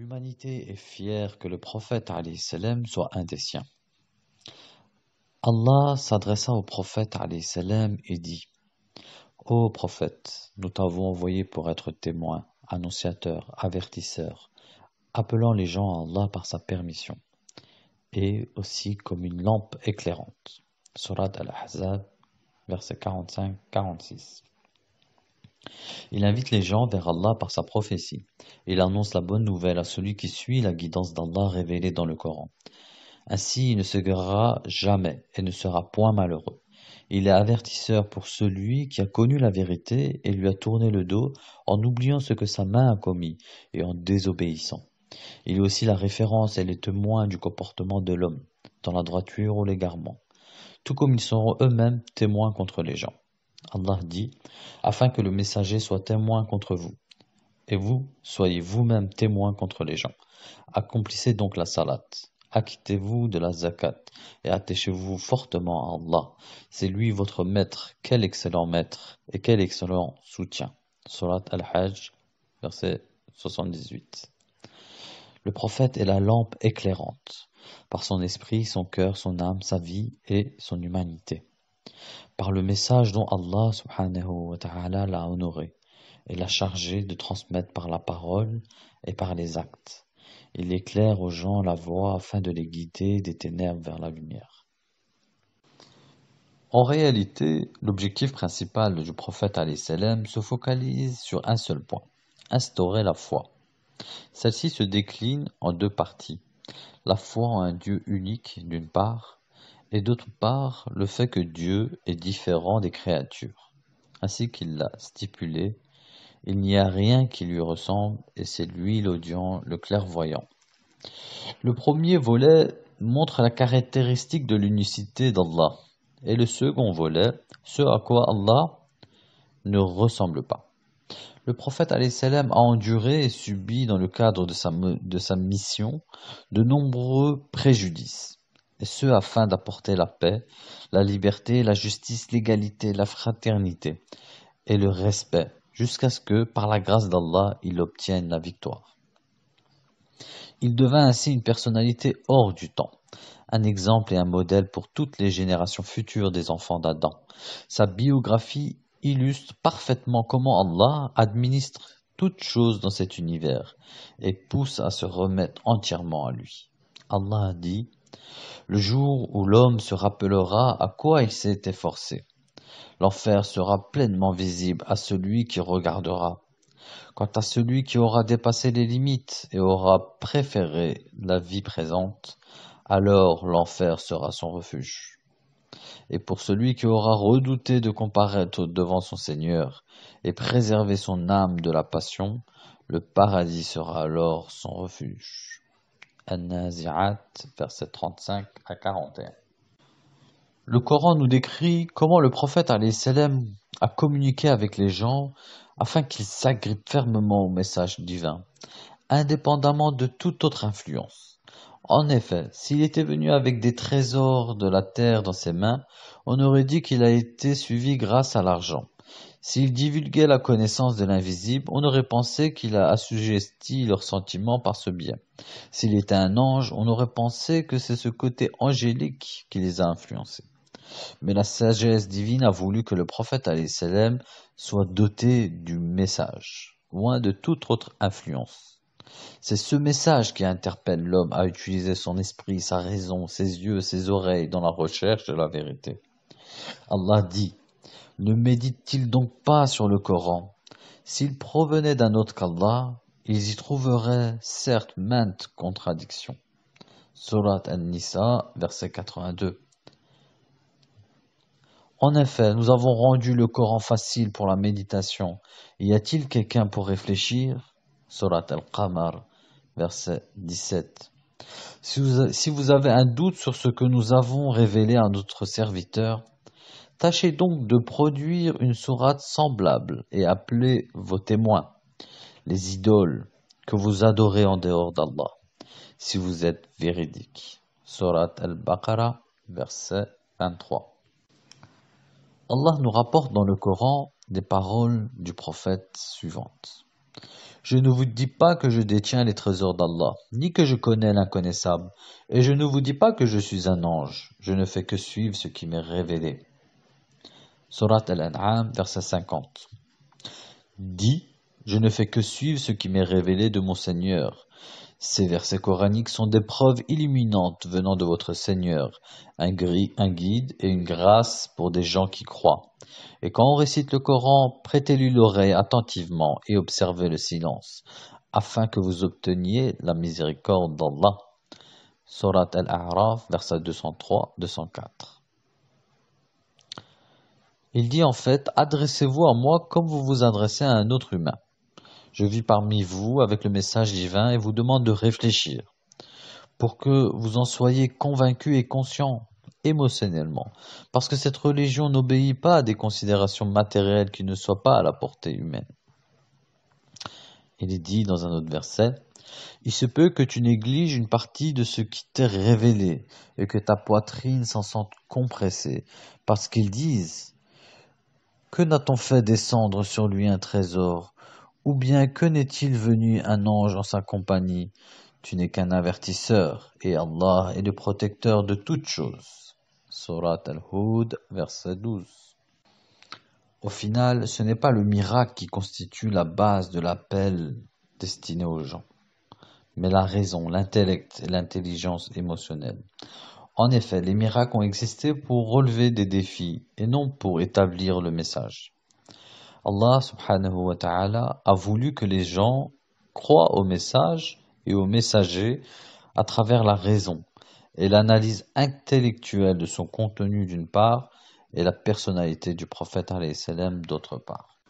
L'humanité est fière que le prophète salam soit un des siens. Allah s'adressa au prophète salam et dit Ô prophète, nous t'avons envoyé pour être témoin, annonciateur, avertisseur, appelant les gens à Allah par sa permission, et aussi comme une lampe éclairante. Surat al-Ahzab, verset 45-46. Il invite les gens vers Allah par sa prophétie. Il annonce la bonne nouvelle à celui qui suit la guidance d'Allah révélée dans le Coran. Ainsi, il ne se guérira jamais et ne sera point malheureux. Il est avertisseur pour celui qui a connu la vérité et lui a tourné le dos en oubliant ce que sa main a commis et en désobéissant. Il est aussi la référence et les témoins du comportement de l'homme, dans la droiture ou l'égarement, tout comme ils seront eux-mêmes témoins contre les gens. Allah dit, afin que le messager soit témoin contre vous, et vous soyez vous-même témoin contre les gens. Accomplissez donc la salat, acquittez-vous de la zakat, et attachez-vous fortement à Allah. C'est lui votre maître, quel excellent maître, et quel excellent soutien. Surat al-Hajj, verset 78. Le prophète est la lampe éclairante, par son esprit, son cœur, son âme, sa vie et son humanité. Par le message dont Allah subhanahu wa ta'ala l'a honoré, et l'a chargé de transmettre par la parole et par les actes. Il éclaire aux gens la voie afin de les guider des ténèbres vers la lumière. En réalité, l'objectif principal du prophète salam se focalise sur un seul point, instaurer la foi. Celle-ci se décline en deux parties. La foi en un Dieu unique d'une part et d'autre part le fait que Dieu est différent des créatures. Ainsi qu'il l'a stipulé, il n'y a rien qui lui ressemble et c'est lui l'audient, le clairvoyant. Le premier volet montre la caractéristique de l'unicité d'Allah et le second volet, ce à quoi Allah ne ressemble pas. Le prophète a enduré et subi dans le cadre de sa mission de nombreux préjudices et ce afin d'apporter la paix, la liberté, la justice, l'égalité, la fraternité et le respect, jusqu'à ce que, par la grâce d'Allah, il obtienne la victoire. Il devint ainsi une personnalité hors du temps, un exemple et un modèle pour toutes les générations futures des enfants d'Adam. Sa biographie illustre parfaitement comment Allah administre toutes choses dans cet univers et pousse à se remettre entièrement à lui. Allah a dit le jour où l'homme se rappellera à quoi il s'est efforcé, l'enfer sera pleinement visible à celui qui regardera. Quant à celui qui aura dépassé les limites et aura préféré la vie présente, alors l'enfer sera son refuge. Et pour celui qui aura redouté de comparaître devant son Seigneur et préservé son âme de la passion, le paradis sera alors son refuge naziat 35 à 41. Le Coran nous décrit comment le prophète a communiqué avec les gens afin qu'ils s'agrippent fermement au message divin, indépendamment de toute autre influence. En effet, s'il était venu avec des trésors de la terre dans ses mains, on aurait dit qu'il a été suivi grâce à l'argent. S'il divulguait la connaissance de l'invisible, on aurait pensé qu'il a assujetti leurs sentiments par ce biais. S'il était un ange, on aurait pensé que c'est ce côté angélique qui les a influencés. Mais la sagesse divine a voulu que le prophète salam, soit doté du message, loin de toute autre influence. C'est ce message qui interpelle l'homme à utiliser son esprit, sa raison, ses yeux, ses oreilles dans la recherche de la vérité. Allah dit ne méditent-ils donc pas sur le Coran S'ils provenaient d'un autre qu'Allah, ils y trouveraient certes maintes contradictions. Surat An-Nisa, verset 82. En effet, nous avons rendu le Coran facile pour la méditation. Y a-t-il quelqu'un pour réfléchir Surat Al-Qamar, verset 17. si vous avez un doute sur ce que nous avons révélé à notre serviteur, Tâchez donc de produire une sourate semblable et appelez vos témoins, les idoles que vous adorez en dehors d'Allah, si vous êtes véridiques. (Sourate al-Baqarah, verset 23. Allah nous rapporte dans le Coran des paroles du prophète suivantes. Je ne vous dis pas que je détiens les trésors d'Allah, ni que je connais l'inconnaissable, et je ne vous dis pas que je suis un ange, je ne fais que suivre ce qui m'est révélé. Surat Al-An'am, verset 50. Dis, je ne fais que suivre ce qui m'est révélé de mon Seigneur. Ces versets coraniques sont des preuves illuminantes venant de votre Seigneur, un, guide et une grâce pour des gens qui croient. Et quand on récite le Coran, prêtez-lui l'oreille attentivement et observez le silence, afin que vous obteniez la miséricorde d'Allah. Surat Al-A'raf, verset 203-204. Il dit en fait, adressez-vous à moi comme vous vous adressez à un autre humain. Je vis parmi vous avec le message divin et vous demande de réfléchir pour que vous en soyez convaincus et conscients émotionnellement. Parce que cette religion n'obéit pas à des considérations matérielles qui ne soient pas à la portée humaine. Il dit dans un autre verset, Il se peut que tu négliges une partie de ce qui t'est révélé et que ta poitrine s'en sente compressée, parce qu'ils disent, que n'a-t-on fait descendre sur lui un trésor Ou bien que n'est-il venu un ange en sa compagnie Tu n'es qu'un avertisseur, et Allah est le protecteur de toutes choses. Surat al-Hud, verset 12. Au final, ce n'est pas le miracle qui constitue la base de l'appel destiné aux gens, mais la raison, l'intellect et l'intelligence émotionnelle. En effet, les miracles ont existé pour relever des défis et non pour établir le message. Allah subhanahu wa ta'ala a voulu que les gens croient au message et aux messager à travers la raison et l'analyse intellectuelle de son contenu d'une part et la personnalité du prophète salam d'autre part.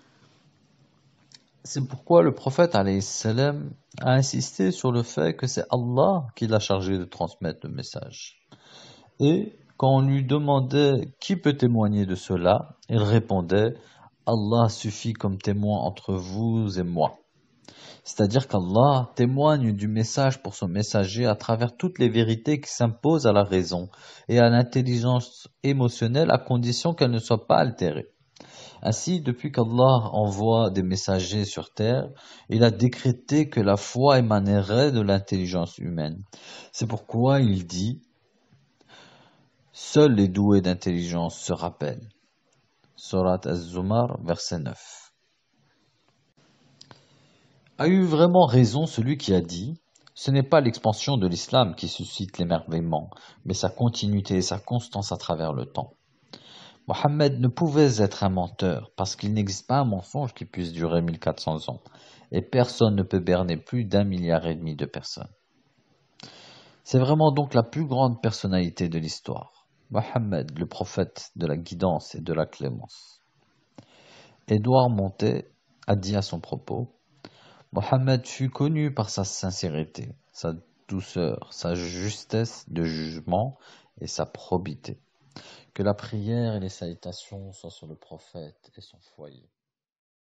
C'est pourquoi le prophète salam a insisté sur le fait que c'est Allah qui l'a chargé de transmettre le message. Et quand on lui demandait qui peut témoigner de cela, il répondait Allah suffit comme témoin entre vous et moi. C'est-à-dire qu'Allah témoigne du message pour son messager à travers toutes les vérités qui s'imposent à la raison et à l'intelligence émotionnelle à condition qu'elle ne soit pas altérée. Ainsi, depuis qu'Allah envoie des messagers sur terre, il a décrété que la foi émanerait de l'intelligence humaine. C'est pourquoi il dit Seuls les doués d'intelligence se rappellent. Surat Az-Zumar, verset 9. A eu vraiment raison celui qui a dit Ce n'est pas l'expansion de l'islam qui suscite l'émerveillement, mais sa continuité et sa constance à travers le temps. Mohammed ne pouvait être un menteur, parce qu'il n'existe pas un mensonge qui puisse durer 1400 ans, et personne ne peut berner plus d'un milliard et demi de personnes. C'est vraiment donc la plus grande personnalité de l'histoire. Mohammed, le prophète de la guidance et de la clémence. Édouard Montet a dit à son propos Mohammed fut connu par sa sincérité, sa douceur, sa justesse de jugement et sa probité. Que la prière et les salutations soient sur le prophète et son foyer.